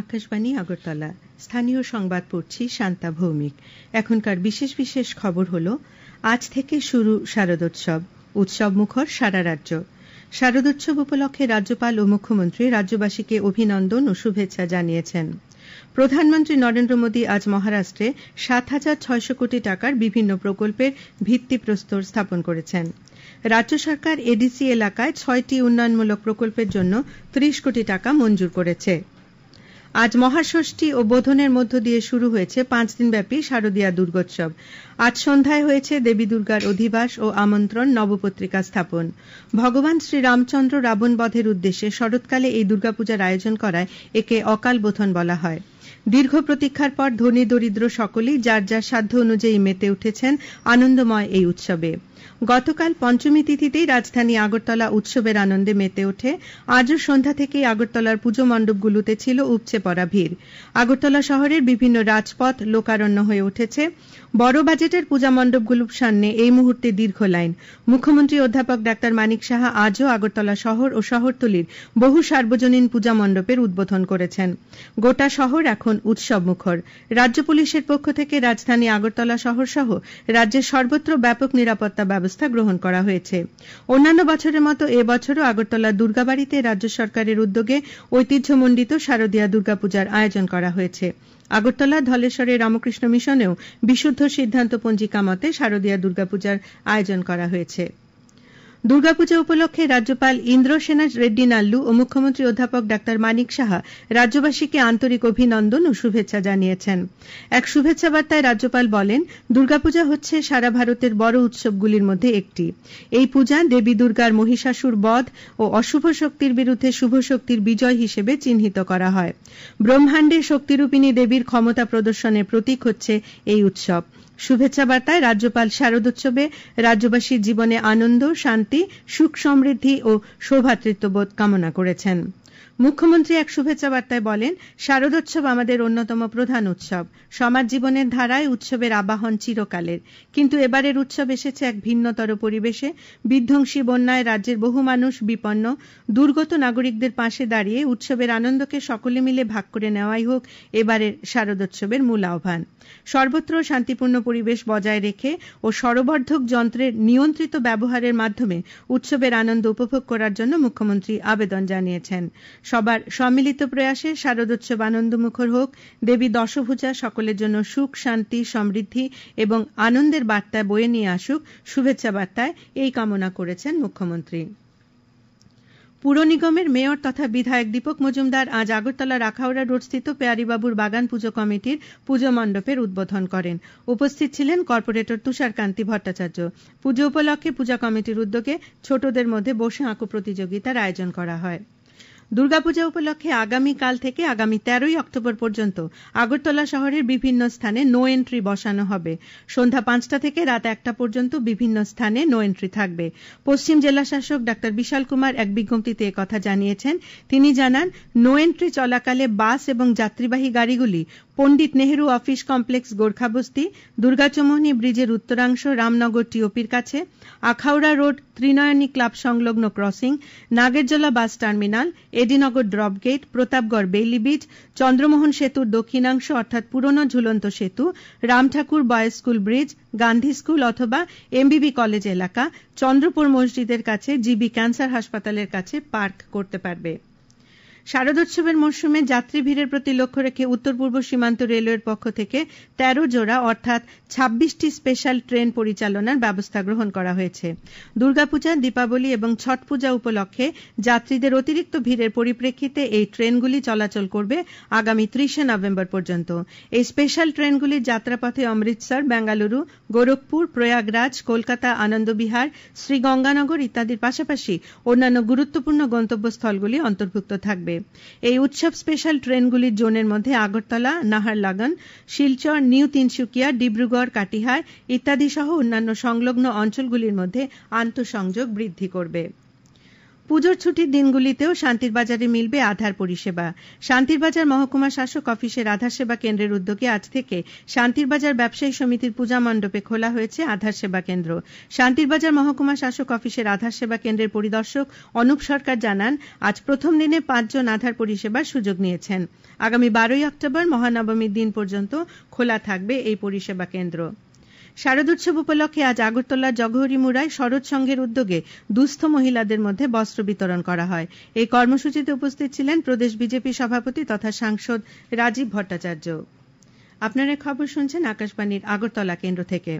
আকাশবাণী আগরতলা স্থানীয় সংবাদ পড়ছি শান্তা ভৌমিক এখনকার বিশেষ বিশেষ খবর হল আজ থেকে শুরু শারদোৎসব উৎসব মুখর সারা রাজ্য শারদোৎসব উপলক্ষে রাজ্যপাল ও মুখ্যমন্ত্রী রাজ্যবাসীকে অভিনন্দন ও শুভেচ্ছা জানিয়েছেন প্রধানমন্ত্রী নরেন্দ্র মোদী আজ মহারাষ্ট্রে সাত হাজার ছয়শ কোটি টাকার বিভিন্ন প্রকল্পের ভিত্তিপ্রস্তর স্থাপন করেছেন রাজ্য সরকার এডিসি এলাকায় ছয়টি উন্নয়নমূলক প্রকল্পের জন্য ত্রিশ কোটি টাকা মঞ্জুর করেছে আজ মহাষষ্ঠী ও বোধনের মধ্য দিয়ে শুরু হয়েছে পাঁচ দিনব্যাপী শারদীয়া দুর্গোৎসব আজ সন্ধ্যায় হয়েছে দেবী দুর্গার অধিবাস ও আমন্ত্রণ নবপত্রিকা স্থাপন ভগবান শ্রী রামচন্দ্র রাবণ বধের উদ্দেশ্যে শরৎকালে এই দুর্গাপূজার আয়োজন করায় একে অকাল বোধন বলা হয় দীর্ঘ প্রতীক্ষার পর ধনী দরিদ্র সকলেই যার যার সাধ্য অনুযায়ী মেতে উঠেছেন আনন্দময় এই উৎসবে গতকাল পঞ্চমী তিথিতেই রাজধানী আগরতলা উৎসবের আনন্দে মেতে ওঠে আজও সন্ধ্যা থেকেই আগরতলার পুজো মণ্ডপগুলোতে ছিল উপচে পড়া ভিড় আগরতলা শহরের বিভিন্ন রাজপথ লোকারণ্য হয়ে উঠেছে বড় বাজেটের পূজা মণ্ডপগুলোর সামনে এই মুহূর্তে দীর্ঘ লাইন মুখ্যমন্ত্রী অধ্যাপক ডাক্তার মানিক সাহা আজও আগরতলা শহর ও শহরতলির বহু সার্বজনীন পূজা মণ্ডপের উদ্বোধন করেছেন গোটা শহর এখন উৎসব মুখর রাজ্য পুলিশের পক্ষ থেকে রাজধানী আগরতলা শহর সহ রাজ্যের সর্বত্র ব্যাপক নিরাপত্তা ব্যবস্থা গ্রহণ করা হয়েছে অন্যান্য বছরের মতো এবছরও আগরতলা দুর্গাবাড়িতে রাজ্য সরকারের উদ্যোগে ঐতিহ্যমণ্ডিত শারদীয়া দুর্গাপূজার আয়োজন করা হয়েছে আগরতলা ধলেশ্বরের রামকৃষ্ণ মিশনেও বিশুদ্ধ সিদ্ধান্ত পঞ্জিকা মতে শারদীয়া দুর্গাপূজার আয়োজন করা হয়েছে দুর্গাপূজা উপলক্ষে রাজ্যপাল ইন্দ্র ইন্দ্রসেনা রেড্ডি নাল্লু ও মুখ্যমন্ত্রী অধ্যাপক ডাক্তার মানিক সাহা রাজ্যবাসীকে আন্তরিক অভিনন্দন ও শুভেচ্ছা জানিয়েছেন এক শুভেচ্ছা বার্তায় রাজ্যপাল বলেন দুর্গাপূজা হচ্ছে সারা ভারতের বড় উৎসবগুলির মধ্যে একটি এই পূজা দেবী দুর্গার মহিষাসুর বধ ও অশুভ শক্তির বিরুদ্ধে শুভ শক্তির বিজয় হিসেবে চিহ্নিত করা হয় ব্রহ্মাণ্ডে শক্তিরূপিণী দেবীর ক্ষমতা প্রদর্শনের প্রতীক হচ্ছে এই উৎসব শুভেচ্ছা বার্তায় রাজ্যপাল শারদোৎসবে রাজ্যবাসীর জীবনে আনন্দ শান্তি সুখ সমৃদ্ধি ও সৌভ্রাতৃত্ববোধ কামনা করেছেন মুখ্যমন্ত্রী এক শুভেচ্ছা বার্তায় বলেন শারদোৎসব আমাদের অন্যতম প্রধান উৎসব সমাজ জীবনের ধারায় উৎসবের আবাহন চিরকালের কিন্তু এবারের উৎসব এসেছে এক ভিন্নতর পরিবেশে বিধ্বংসী বন্যায় রাজ্যের বহু মানুষ বিপন্ন দুর্গত নাগরিকদের পাশে দাঁড়িয়ে উৎসবের আনন্দকে সকলে মিলে ভাগ করে নেওয়াই হোক এবারের শারদোৎসবের মূল আহ্বান সর্বত্র শান্তিপূর্ণ পরিবেশ বজায় রেখে ও সরবর্ধক যন্ত্রের নিয়ন্ত্রিত ব্যবহারের মাধ্যমে উৎসবের আনন্দ উপভোগ করার জন্য মুখ্যমন্ত্রী আবেদন জানিয়েছেন সবার সম্মিলিত প্রয়াসে শারদোৎসব মুখর হোক দেবী দশভূজা সকলের জন্য সুখ শান্তি সমৃদ্ধি এবং আনন্দের বার্তা বয়ে নিয়ে আসুক শুভেচ্ছা বার্তায় এই কামনা করেছেন মুখ্যমন্ত্রী পুর নিগমের মেয়র তথা বিধায়ক দীপক মজুমদার আজ আগরতলা রাখাওড়া রোডস্থিত পেয়ারিবাবুর বাগান পুজো কমিটির পুজো মণ্ডপের উদ্বোধন করেন উপস্থিত ছিলেন কর্পোরেটর তুষারকান্তি ভট্টাচার্য পুজো উপলক্ষে পূজা কমিটির উদ্যোগে ছোটদের মধ্যে বসে আঁকো প্রতিযোগিতার আয়োজন করা হয় দুর্গাপূজা উপলক্ষে আগামীকাল থেকে আগামী তেরোই অক্টোবর পর্যন্ত আগরতলা শহরের বিভিন্ন স্থানে নো এন্ট্রি বসানো হবে সন্ধ্যা পাঁচটা থেকে রাত একটা পর্যন্ত বিভিন্ন স্থানে নো এন্ট্রি থাকবে পশ্চিম জেলা শাসক ডাক্তার বিশাল কুমার এক বিজ্ঞপ্তিতে কথা জানিয়েছেন তিনি জানান নো এন্ট্রি চলাকালে বাস এবং যাত্রীবাহী গাড়িগুলি পণ্ডিত নেহরু অফিস কমপ্লেক্স গোর্খাবস্তি দুর্গাচমোহনী ব্রিজের উত্তরাংশ রামনগর টিওপির কাছে আখাউড়া রোড ত্রিনয়নী ক্লাব সংলগ্ন crossing Nagerjala bus terminal AD Nagar drop gate Pratapgarh Bailey bridge Chandramohan সেতুর দক্ষিণাংশ অর্থাৎ পুরনো ঝুলন্ত সেতু Ramthakur boys school bridge Gandhi school অথবা এমবিবি কলেজ এলাকা চন্দ্রপুর মসজিদের কাছে জিবি ক্যান্সার হাসপাতালের কাছে পার্ক করতে পারবে শারদোৎসবের মরশুমে যাত্রী ভিড়ের প্রতি লক্ষ্য রেখে উত্তর পূর্ব সীমান্ত রেলওয়ের পক্ষ থেকে ১৩ জোড়া অর্থাৎ ছাব্বিশটি স্পেশাল ট্রেন পরিচালনার ব্যবস্থা গ্রহণ করা হয়েছে দুর্গাপূজা দীপাবলি এবং ছট পূজা উপলক্ষে যাত্রীদের অতিরিক্ত ভিড়ের পরিপ্রেক্ষিতে এই ট্রেনগুলি চলাচল করবে আগামী ত্রিশে নভেম্বর পর্যন্ত এই স্পেশাল ট্রেনগুলি যাত্রাপথে অমৃতসর বেঙ্গালুরু গোরখপুর প্রয়াগরাজ কলকাতা আনন্দবিহার শ্রীগঙ্গানগর ইত্যাদির পাশাপাশি অন্যান্য গুরুত্বপূর্ণ গন্তব্যস্থলগুলি অন্তর্ভুক্ত থাকবে চলবে এই উৎসব স্পেশাল ট্রেনগুলির জোনের মধ্যে আগরতলা নাহারলাগান শিলচর নিউ তিনসুকিয়া ডিব্রুগড় কাটিহার ইত্যাদি সহ অন্যান্য সংলগ্ন অঞ্চলগুলির মধ্যে আন্তঃসংযোগ বৃদ্ধি করবে পুজোর ছুটির দিনগুলিতেও শান্তির বাজারে মিলবে আধার পরিষেবা শান্তির বাজার মহকুমা শাসক অফিসের আধার সেবা কেন্দ্রের উদ্যোগে আজ থেকে শান্তির বাজার ব্যবসায়ী সমিতির পূজা মণ্ডপে খোলা হয়েছে আধার সেবা কেন্দ্র শান্তির বাজার মহকুমা শাসক অফিসের আধার সেবা কেন্দ্রের পরিদর্শক অনুপ সরকার জানান আজ প্রথম দিনে পাঁচজন আধার পরিষেবার সুযোগ নিয়েছেন আগামী বারোই অক্টোবর মহানবমীর দিন পর্যন্ত খোলা থাকবে এই পরিষেবা কেন্দ্র শারদোৎসব উপলক্ষে আজ আগরতলার জগহরি মুড়ায় শরৎ সংঘের উদ্যোগে দুস্থ মহিলাদের মধ্যে বস্ত্র বিতরণ করা হয় এই কর্মসূচিতে উপস্থিত ছিলেন প্রদেশ বিজেপি সভাপতি তথা সাংসদ রাজীব ভট্টাচার্য আপনারা খবর শুনছেন আকাশবাণীর আগরতলা কেন্দ্র থেকে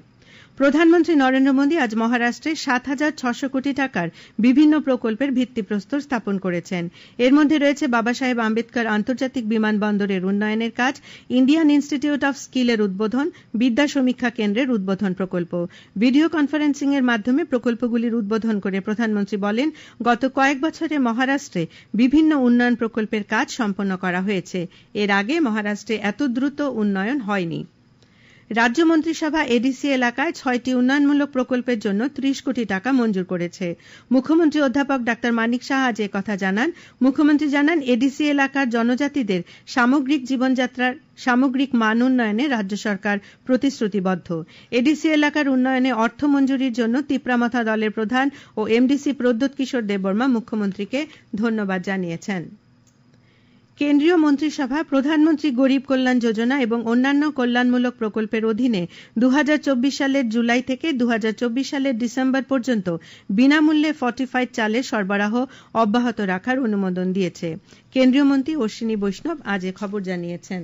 প্রধানমন্ত্রী নরেন্দ্র মোদী আজ মহারাষ্ট্রে সাত হাজার ছশো কোটি টাকার বিভিন্ন প্রকল্পের ভিত্তিপ্রস্তর স্থাপন করেছেন এর মধ্যে রয়েছে বাবা সাহেব আম্বেদকর আন্তর্জাতিক বিমানবন্দরের উন্নয়নের কাজ ইন্ডিয়ান ইনস্টিটিউট অফ স্কিলের উদ্বোধন বিদ্যা সমীক্ষা কেন্দ্রের উদ্বোধন প্রকল্প ভিডিও কনফারেন্সিং এর মাধ্যমে প্রকল্পগুলির উদ্বোধন করে প্রধানমন্ত্রী বলেন গত কয়েক বছরে মহারাষ্ট্রে বিভিন্ন উন্নয়ন প্রকল্পের কাজ সম্পন্ন করা হয়েছে এর আগে মহারাষ্ট্রে এত দ্রুত উন্নয়ন হয়নি রাজ্য মন্ত্রিসভা এডিসি এলাকায় ছয়টি উন্নয়নমূলক প্রকল্পের জন্য ত্রিশ কোটি টাকা মঞ্জুর করেছে মুখ্যমন্ত্রী অধ্যাপক ডাক্তার মানিক শাহ আজ কথা জানান মুখ্যমন্ত্রী জানান এডিসি এলাকার জনজাতিদের সামগ্রিক জীবনযাত্রার সামগ্রিক মান উন্নয়নে রাজ্য সরকার প্রতিশ্রুতিবদ্ধ এডিসি এলাকার উন্নয়নে অর্থ মঞ্জুরির জন্য তিপ্রামাথা দলের প্রধান ও এমডিসি প্রদ্যোৎ কিশোর দেববর্মা মুখ্যমন্ত্রীকে ধন্যবাদ জানিয়েছেন কেন্দ্রীয় মন্ত্রিসভা প্রধানমন্ত্রী গরিব কল্যাণ যোজনা এবং অন্যান্য কল্যাণমূলক প্রকল্পের অধীনে দু সালের জুলাই থেকে দু সালের ডিসেম্বর পর্যন্ত বিনামূল্যে ফর্টিফাইড চালের সরবরাহ অব্যাহত রাখার অনুমোদন দিয়েছে কেন্দ্রীয় মন্ত্রী অশ্বিনী বৈষ্ণব আজ খবর জানিয়েছেন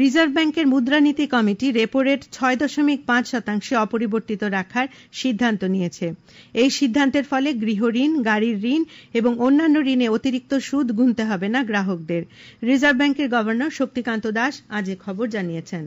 রিজার্ভ ব্যাংকের মুদ্রানীতি কমিটি রেপো রেট ছয় দশমিক পাঁচ শতাংশে অপরিবর্তিত রাখার সিদ্ধান্ত নিয়েছে এই সিদ্ধান্তের ফলে গৃহঋণ গাড়ির ঋণ এবং অন্যান্য ঋণে অতিরিক্ত সুদ গুনতে হবে না গ্রাহকদের রিজার্ভ ব্যাংকের গভর্নর শক্তিকান্ত দাস আজ এ খবর জানিয়েছেন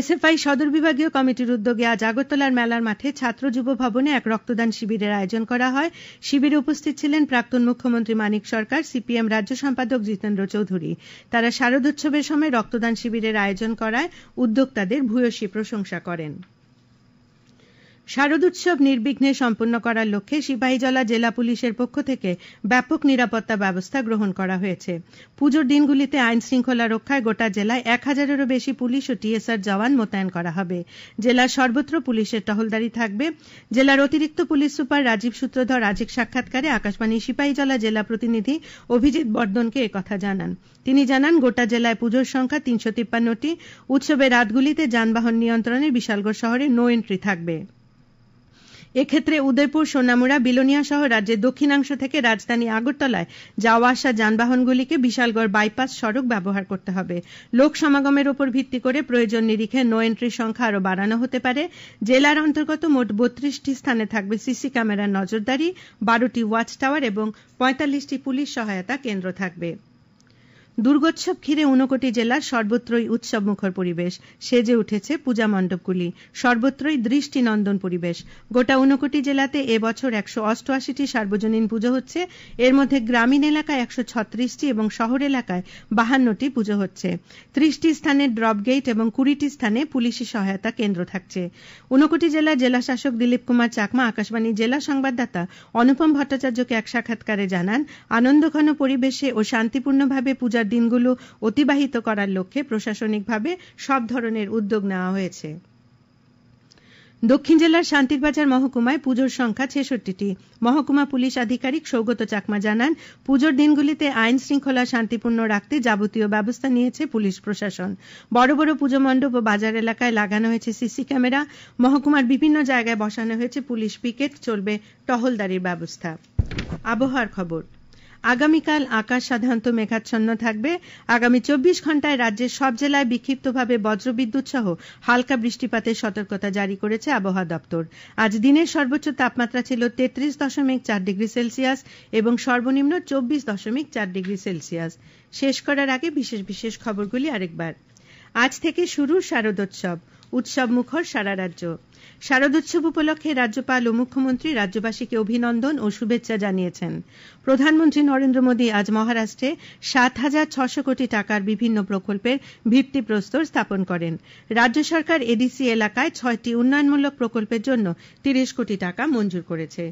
এসএফআই সদর বিভাগীয় কমিটির উদ্যোগে আজ আগরতলার মেলার মাঠে ছাত্র যুব ভবনে এক রক্তদান শিবিরের আয়োজন করা হয় শিবিরে উপস্থিত ছিলেন প্রাক্তন মুখ্যমন্ত্রী মানিক সরকার সিপিএম রাজ্য সম্পাদক জিতেন্দ্র চৌধুরী তারা শারদোৎসবের সময় রক্তদান শিবিরের আয়োজন করায় উদ্যোক্তাদের ভূয়সী প্রশংসা করেন শারদোৎসব নির্বিঘ্নে সম্পন্ন করার লক্ষ্যে সিপাহীজলা জেলা পুলিশের পক্ষ থেকে ব্যাপক নিরাপত্তা ব্যবস্থা গ্রহণ করা হয়েছে পুজোর দিনগুলিতে আইন শৃঙ্খলা রক্ষায় গোটা জেলায় এক হাজারেরও বেশি পুলিশ ও টিএসআর জওয়ান মোতায়েন করা হবে জেলার সর্বত্র পুলিশের টহলদারি থাকবে জেলার অতিরিক্ত পুলিশ সুপার রাজীব সূত্রধর আজ সাক্ষাৎকারে আকাশবাণী সিপাহীজলা জেলা প্রতিনিধি অভিজিৎ বর্ধনকে একথা জানান তিনি জানান গোটা জেলায় পুজোর সংখ্যা তিনশো তিপ্পান্নটি উৎসবের রাতগুলিতে যানবাহন নিয়ন্ত্রণে বিশালগড় শহরে নো এন্ট্রি থাকবে এক্ষেত্রে উদয়পুর সোনামুড়া বিলোনিয়া সহ রাজ্যের দক্ষিণাংশ থেকে রাজধানী আগরতলায় যাওয়া আসা যানবাহনগুলিকে বিশালগড় বাইপাস সড়ক ব্যবহার করতে হবে লোক সমাগমের উপর ভিত্তি করে প্রয়োজন নিরিখে নো এন্ট্রির সংখ্যা আরও বাড়ানো হতে পারে জেলার অন্তর্গত মোট বত্রিশটি স্থানে থাকবে সিসি ক্যামেরার নজরদারি বারোটি ওয়াচ টাওয়ার এবং পঁয়তাল্লিশটি পুলিশ সহায়তা কেন্দ্র থাকবে দুর্গোৎসব ঘিরে উনকোটি জেলার সর্বত্রই উৎসব মুখর পরিবেশ সেজে উঠেছে পূজা মণ্ডপগুলি সর্বত্রই দৃষ্টি নন্দন পরিবেশ গোটা উনকোটি জেলাতে এবছর একশো অষ্টআশিটি সার্বজনীন পুজো হচ্ছে এর মধ্যে গ্রামীণ এলাকায় একশো ছত্রিশটি এবং শহর এলাকায় বাহান্নটি পুজো হচ্ছে ত্রিশটি স্থানে ড্রপ গেট এবং কুড়িটি স্থানে পুলিশি সহায়তা কেন্দ্র থাকছে ঊনকোটি জেলার জেলাশাসক দিলীপ কুমার চাকমা আকাশবাণী জেলা সংবাদদাতা অনুপম ভট্টাচার্যকে এক সাক্ষাৎকারে জানান আনন্দঘন পরিবেশে ও শান্তিপূর্ণভাবে পূজার দিনগুলো অতিবাহিত করার লক্ষ্যে প্রশাসনিকভাবে সব ধরনের উদ্যোগ নেওয়া হয়েছে দক্ষিণ জেলার শান্তিরবাজার মহকুমায় পুজোর সংখ্যা ছেষট্টিটি মহকুমা পুলিশ আধিকারিক সৌগত চাকমা জানান পুজোর দিনগুলিতে আইন শৃঙ্খলা শান্তিপূর্ণ রাখতে যাবতীয় ব্যবস্থা নিয়েছে পুলিশ প্রশাসন বড় বড় পুজো মণ্ডপ ও বাজার এলাকায় লাগানো হয়েছে সিসি ক্যামেরা মহকুমার বিভিন্ন জায়গায় বসানো হয়েছে পুলিশ পিকেট চলবে টহলদারির ব্যবস্থা আবহাওয়ার খবর আগামীকাল আকাশ সাধারণত মেঘাচ্ছন্ন থাকবে আগামী চব্বিশ ঘন্টায় রাজ্যের সব জেলায় বিক্ষিপ্তভাবে বজ্রবিদ্যুৎ সহ হালকা বৃষ্টিপাতের সতর্কতা জারি করেছে আবহাওয়া দপ্তর আজ দিনের সর্বোচ্চ তাপমাত্রা ছিল তেত্রিশ দশমিক চার ডিগ্রি সেলসিয়াস এবং সর্বনিম্ন চব্বিশ দশমিক চার ডিগ্রি সেলসিয়াস শেষ করার আগে বিশেষ বিশেষ খবরগুলি আরেকবার আজ থেকে শুরু শারদোৎসব উৎসব মুখর সারা রাজ্য শারদোৎসব উপলক্ষে রাজ্যপাল ও মুখ্যমন্ত্রী রাজ্যবাসীকে অভিনন্দন ও শুভেচ্ছা জানিয়েছেন প্রধানমন্ত্রী নরেন্দ্র মোদী আজ মহারাষ্ট্রে সাত হাজার ছশো কোটি টাকার বিভিন্ন প্রকল্পের ভিত্তিপ্রস্তর স্থাপন করেন রাজ্য সরকার এডিসি এলাকায় ছয়টি উন্নয়নমূলক প্রকল্পের জন্য তিরিশ কোটি টাকা মঞ্জুর করেছে